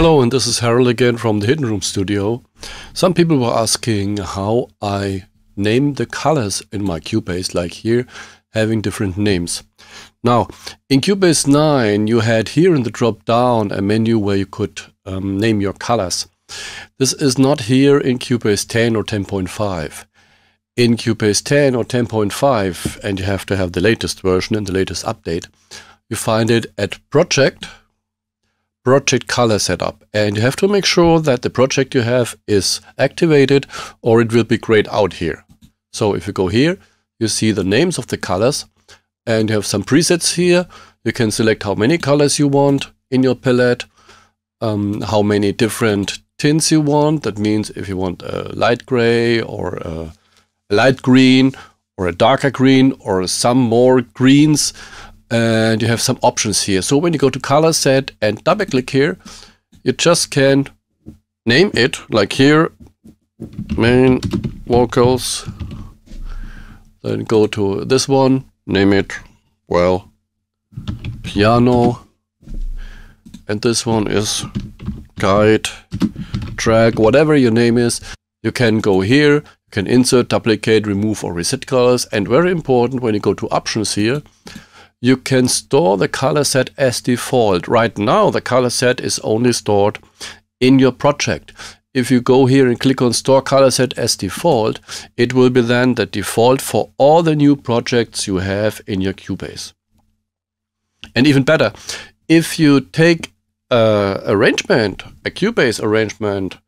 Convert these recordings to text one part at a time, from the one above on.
Hello, and this is Harold again from the Hidden Room Studio. Some people were asking how I name the colors in my Cubase, like here, having different names. Now, in Cubase 9, you had here in the drop-down a menu where you could um, name your colors. This is not here in Cubase 10 or 10.5. In Cubase 10 or 10.5, and you have to have the latest version and the latest update, you find it at Project, project color setup. And you have to make sure that the project you have is activated or it will be grayed out here. So if you go here, you see the names of the colors and you have some presets here. You can select how many colors you want in your palette, um, how many different tints you want. That means if you want a light gray or a light green or a darker green or some more greens, and you have some options here. So when you go to color set and double click here, you just can name it like here, main vocals, then go to this one, name it, well, piano, and this one is guide, track, whatever your name is. You can go here, you can insert, duplicate, remove or reset colors. And very important, when you go to options here, you can store the color set as default. Right now, the color set is only stored in your project. If you go here and click on store color set as default, it will be then the default for all the new projects you have in your Cubase. And even better, if you take a arrangement, a Cubase arrangement,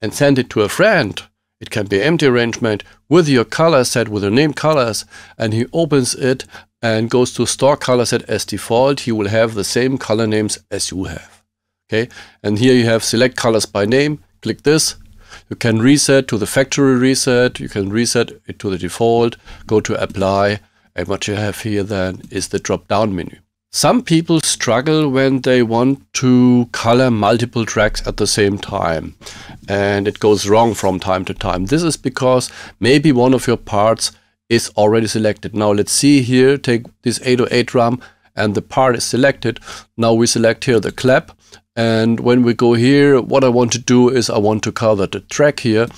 and send it to a friend, it can be empty arrangement with your color set, with your name colors, and he opens it and goes to store color set as default. He will have the same color names as you have. Okay, and here you have select colors by name. Click this. You can reset to the factory reset. You can reset it to the default. Go to apply. And what you have here then is the drop down menu. Some people struggle when they want to color multiple tracks at the same time and it goes wrong from time to time. This is because maybe one of your parts is already selected. Now let's see here, take this 808 drum and the part is selected. Now we select here the clap and when we go here, what I want to do is I want to color the track here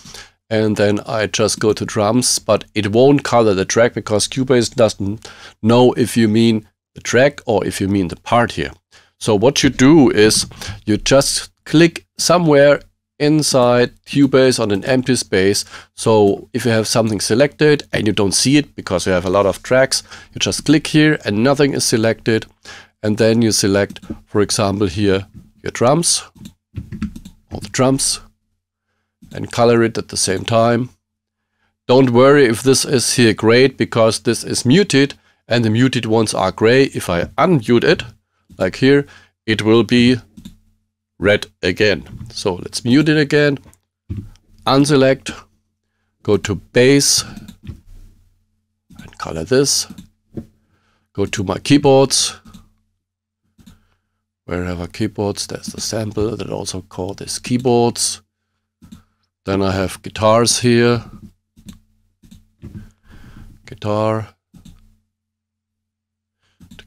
and then I just go to drums, but it won't color the track because Cubase doesn't know if you mean the track or if you mean the part here. So what you do is you just click somewhere inside Cubase on an empty space. So if you have something selected and you don't see it because you have a lot of tracks, you just click here and nothing is selected. And then you select, for example, here your drums, all the drums, and color it at the same time. Don't worry if this is here great because this is muted and the muted ones are gray. If I unmute it, like here, it will be red again. So let's mute it again, unselect, go to base, and color this, go to my keyboards, wherever keyboards, there's the sample that also called this keyboards. Then I have guitars here, guitar,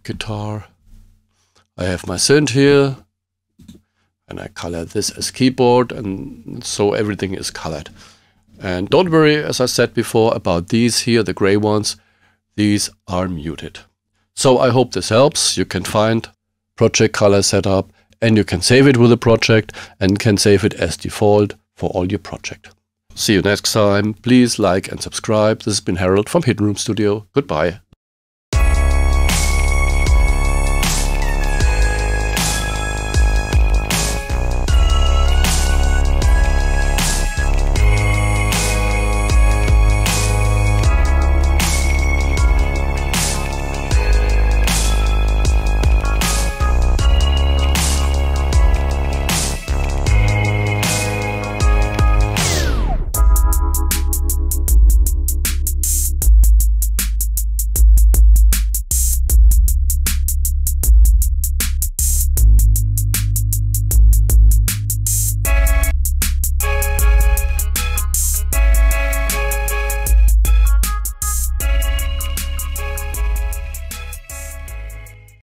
guitar. I have my synth here and I color this as keyboard and so everything is colored. And don't worry, as I said before, about these here, the gray ones. These are muted. So I hope this helps. You can find project color setup and you can save it with a project and can save it as default for all your project. See you next time. Please like and subscribe. This has been Harold from Hidden Room Studio. Goodbye.